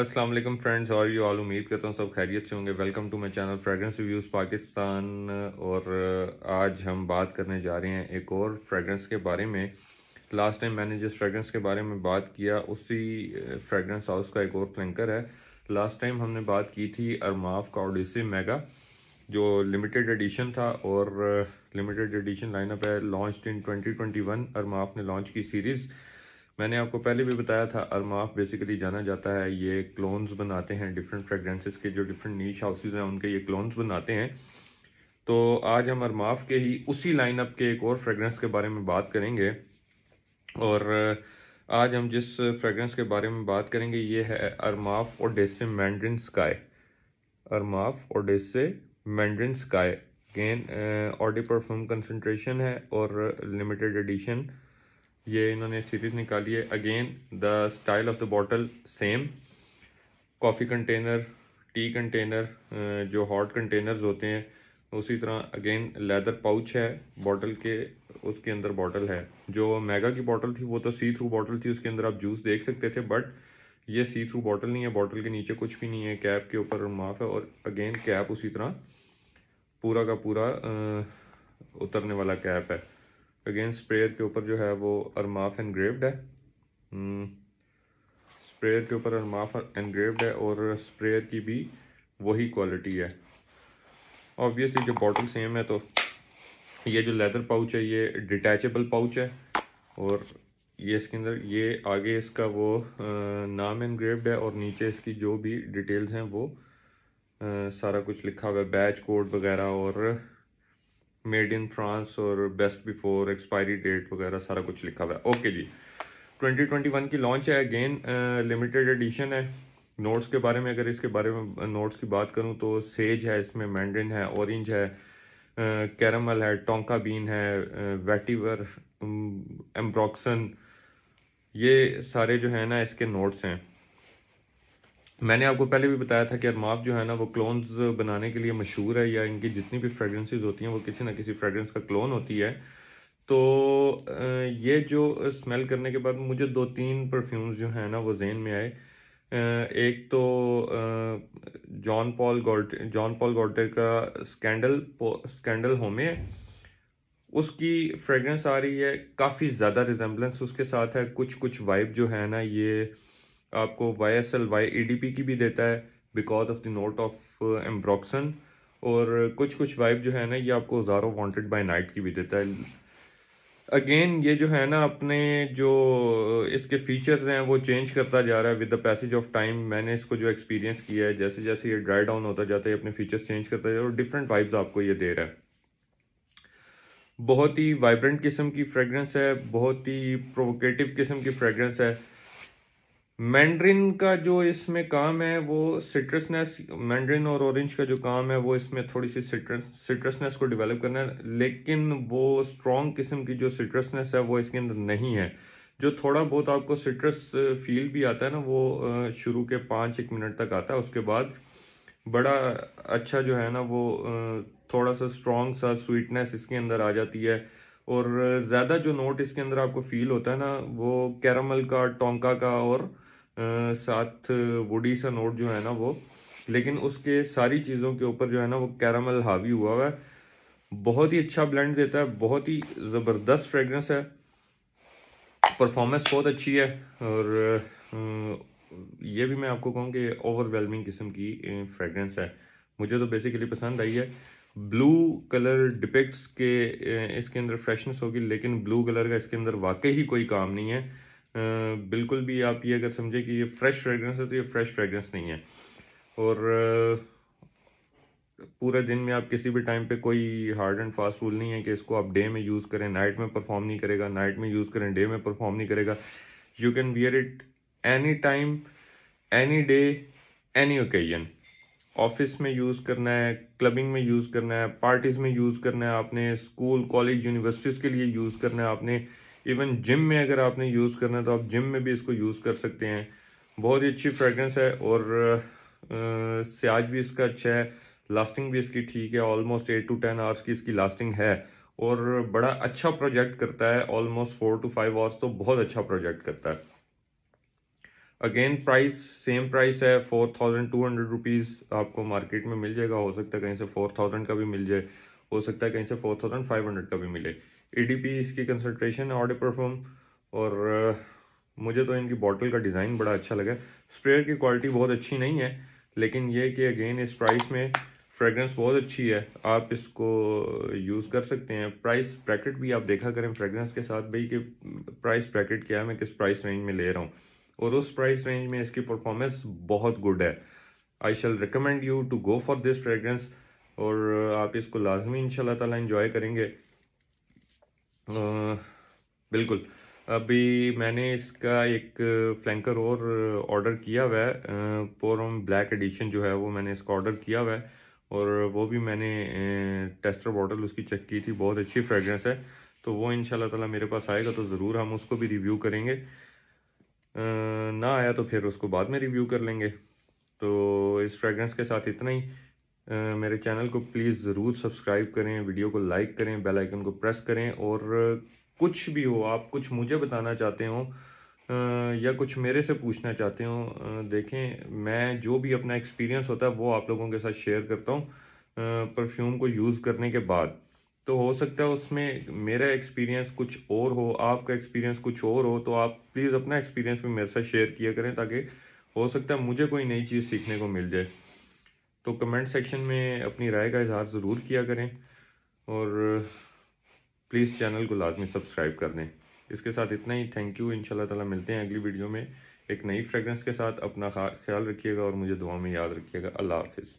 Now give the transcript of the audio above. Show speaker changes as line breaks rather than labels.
अस्सलाम वालेकुम फ्रेंड्स और यू ऑल उम्मीद करता हूँ सब खैरियत से होंगे welcome to my channel fragrance reviews Pakistan और uh, आज हम बात करने जा रहे हैं एक और फ्रेगरेंस के बारे में लास्ट टाइम मैंने जिस फ्रेगरेंस के बारे में बात किया उसी फ्रेगरेंस uh, हाउस का एक और फ्लैंकर है लास्ट टाइम हमने बात की थी अरमाफ का ओडिसी मेगा जो लिमिटेड एडिशन था और लिमिटेड एडिशन लाइनअप है लॉन्च इन ट्वेंटी अरमाफ ने लॉन्च की सीरीज़ मैंने आपको पहले भी बताया था अरमाफ बेसिकली जाना जाता है ये क्लोन्स बनाते हैं डिफरेंट फ्रेगरेंसेस के जो डिफरेंट नीच हाउसेज हैं उनके ये क्लोन्स बनाते हैं तो आज हम अरमाफ के ही उसी लाइनअप के एक और फ्रेगरेंस के बारे में बात करेंगे और आज हम जिस फ्रेगरेंस के बारे में बात करेंगे ये है अरमाफ और डेसे मैंड्रिन स्काई अरमाफ और डेसे मैंड्रिन स्काई गेन ऑडी परफ्यूम कंसनट्रेशन है और लिमिटेड एडिशन ये इन्होंने सीरीज निकाली है again the style of the bottle same coffee container tea container जो हॉट कंटेनर्स होते हैं उसी तरह अगेन लेदर पाउच है बॉटल के उसके अंदर बॉटल है जो मैगा की बॉटल थी वो तो सी थ्रू बॉटल थी उसके अंदर आप जूस देख सकते थे बट ये सी थ्रू बॉटल नहीं है बॉटल के नीचे कुछ भी नहीं है कैप के ऊपर माफ है और अगेन कैप उसी तरह पूरा का पूरा उतरने वाला कैप है अगेन स्प्रेयर के ऊपर जो है वो अरमाफ एनग्रेव्ड है स्प्रेयर hmm. के ऊपर अरमाफ एनग्रेव्ड है और स्प्रेयर की भी वही क्वालिटी है ऑब्वियसली जो बॉटल सेम है तो ये जो लेदर पाउच है ये डिटैचेबल पाउच है और ये इसके अंदर ये आगे इसका वो नाम एनग्रेव्ड है और नीचे इसकी जो भी डिटेल्स हैं वो आ, सारा कुछ लिखा हुआ है बैच कोड वगैरह और मेड इन फ्रांस और बेस्ट बिफोर एक्सपायरी डेट वगैरह सारा कुछ लिखा हुआ है ओके जी 2021 की लॉन्च है अगेन लिमिटेड एडिशन है नोट्स के बारे में अगर इसके बारे में नोट्स की बात करूं तो सेज है इसमें मैंडिन है ऑरेंज है कैरमल है टोंका बीन है वेटिवर एम्ब्रॉक्सन ये सारे जो है ना इसके नोट्स हैं मैंने आपको पहले भी बताया था कि अरमाफ जो है ना वो क्लोन्स बनाने के लिए मशहूर है या इनकी जितनी भी फ्रेगरेंसेज होती हैं वो किसी ना किसी फ्रेगरेंस का क्लोन होती है तो ये जो स्मेल करने के बाद मुझे दो तीन परफ्यूम्स जो है ना वो जेन में आए एक तो Jean Paul Gaultier Jean Paul Gaultier का स्कैंडल स्कैंडल होमे है उसकी फ्रेगरेंस आ रही है काफ़ी ज़्यादा रिजेंबलेंस उसके साथ है कुछ कुछ वाइब जो है ना ये आपको Y S L Y E D P की भी देता है because of the note of ambroxan और कुछ कुछ वाइब जो है ना ये आपको ज़ारो वॉन्टेड बाई नाइट की भी देता है अगेन ये जो है ना अपने जो uh, इसके फीचर्स हैं वो चेंज करता जा रहा है with the passage of time मैंने इसको जो एक्सपीरियंस किया है जैसे जैसे ये ड्राई डाउन होता जाता है अपने फीचर्स चेंज करता जा रहा है और डिफरेंट वाइब्स आपको ये दे रहा है बहुत ही वाइब्रेंट किस्म की फ्रेगरेंस है बहुत ही प्रोवोकेटिव किस्म की फ्रेगरेंस है मैंड्रिन का जो इसमें काम है वो सिट्रसनेस मैंड्रिन और ऑरेंज का जो काम है वो इसमें थोड़ी सी सिट्रस सिट्रसनेस को डेवलप करना है लेकिन वो स्ट्रॉन्ग किस्म की जो सिट्रसनेस है वो इसके अंदर नहीं है जो थोड़ा बहुत आपको सिट्रस फील भी आता है ना वो शुरू के पाँच एक मिनट तक आता है उसके बाद बड़ा अच्छा जो है ना वो थोड़ा सा स्ट्रॉन्ग सा स्वीटनेस इसके अंदर आ जाती है और ज़्यादा जो नोट इसके अंदर आपको फील होता है ना वो कैरामल का टोंका का और साथ वुडी सा नोट जो है ना वो लेकिन उसके सारी चीज़ों के ऊपर जो है ना वो कैरामल हावी हुआ हुआ है बहुत ही अच्छा ब्लेंड देता है बहुत ही ज़बरदस्त फ्रेगरेंस है परफॉर्मेंस बहुत अच्छी है और ये भी मैं आपको कहूँ कि ओवरवेलमिंग किस्म की फ्रेगरेंस है मुझे तो बेसिकली पसंद आई है ब्लू कलर डिपेक्ट्स के इसके अंदर फ्रेशनेस होगी लेकिन ब्लू कलर का इसके अंदर वाकई ही कोई काम नहीं है बिल्कुल भी आप ये अगर समझे कि ये फ्रेश फ्रेगरेंस है तो ये फ्रेश फ्रेगरेंस नहीं है और पूरे दिन में आप किसी भी टाइम पे कोई हार्ड एंड फास्ट रूल नहीं है कि इसको आप डे में यूज़ करें नाइट में परफॉर्म नहीं करेगा नाइट में यूज़ करें डे में परफॉर्म नहीं करेगा you can wear it any time any day any occasion office में यूज़ करना है क्लबिंग में यूज़ करना है पार्टीज़ में यूज़ करना है आपने स्कूल कॉलेज यूनिवर्सिटीज़ के लिए यूज़ करना है आपने इवन जिम में अगर आपने यूज़ करना है तो आप जिम में भी इसको यूज़ कर सकते हैं बहुत ही अच्छी फ्रेगरेंस है और स्याज भी इसका अच्छा है लास्टिंग भी इसकी ठीक है almost eight to ten hours की इसकी लास्टिंग है और बड़ा अच्छा प्रोजेक्ट करता है almost four to five hours तो बहुत अच्छा प्रोजेक्ट करता है अगेन प्राइस सेम प्राइस है four thousand two hundred rupees आपको मार्केट में मिल जाएगा हो सकता है कहीं से फोर थाउजेंड का भी मिल जाए हो सकता है कहीं से फोर थाउजेंड फाइव हंड्रेड का भी मिले पी इसकी है ऑर्डर परफॉर्म और मुझे तो इनकी बॉटल का डिज़ाइन बड़ा अच्छा लगा स्प्रेयर की क्वालिटी बहुत अच्छी नहीं है लेकिन ये कि अगेन इस प्राइस में फ्रेगरेंस बहुत अच्छी है आप इसको यूज़ कर सकते हैं प्राइस ब्रैकेट भी आप देखा करें फ्रेगरेंस के साथ भाई कि प्राइस ब्रैकेट क्या है मैं किस प्राइस रेंज में ले रहा हूँ और उस प्राइस रेंज में इसकी परफॉर्मेंस बहुत गुड है I shall recommend you to go for this fragrance और आप इसको लाजमी इन तला इन्जॉय करेंगे आ, बिल्कुल अभी मैंने इसका एक फ्लैंकर और ऑर्डर किया हुआ है पोरम ब्लैक एडिशन जो है वो मैंने इसका ऑर्डर किया हुआ है और वो भी मैंने टेस्टर बॉटल उसकी चेक की थी बहुत अच्छी फ्रेगरेंस है तो वो इन ताला मेरे पास आएगा तो ज़रूर हम उसको भी रिव्यू करेंगे ना आया तो फिर उसको बाद में रिव्यू कर लेंगे तो इस फ्रेगरेंस के साथ इतना ही मेरे चैनल को प्लीज़ ज़रूर सब्सक्राइब करें वीडियो को लाइक करें बेल आइकन को प्रेस करें और कुछ भी हो आप कुछ मुझे बताना चाहते हो या कुछ मेरे से पूछना चाहते हो देखें मैं जो भी अपना एक्सपीरियंस होता है वो आप लोगों के साथ शेयर करता हूँ परफ्यूम को यूज़ करने के बाद तो हो सकता है उसमें मेरा एक्सपीरियंस कुछ और हो आपका एक्सपीरियंस कुछ और हो तो आप प्लीज़ अपना एक्सपीरियंस भी मेरे साथ शेयर किया करें ताकि हो सकता है मुझे कोई नई चीज़ सीखने को मिल जाए तो कमेंट सेक्शन में अपनी राय का इजहार ज़रूर किया करें और प्लीज़ चैनल को लाजमी सब्सक्राइब कर दें इसके साथ इतना ही थैंक यू इन ताला मिलते हैं अगली वीडियो में एक नई फ्रेगरेंस के साथ अपना ख्याल रखिएगा और मुझे दुआ में याद रखिएगा अल्लाह हाफिज़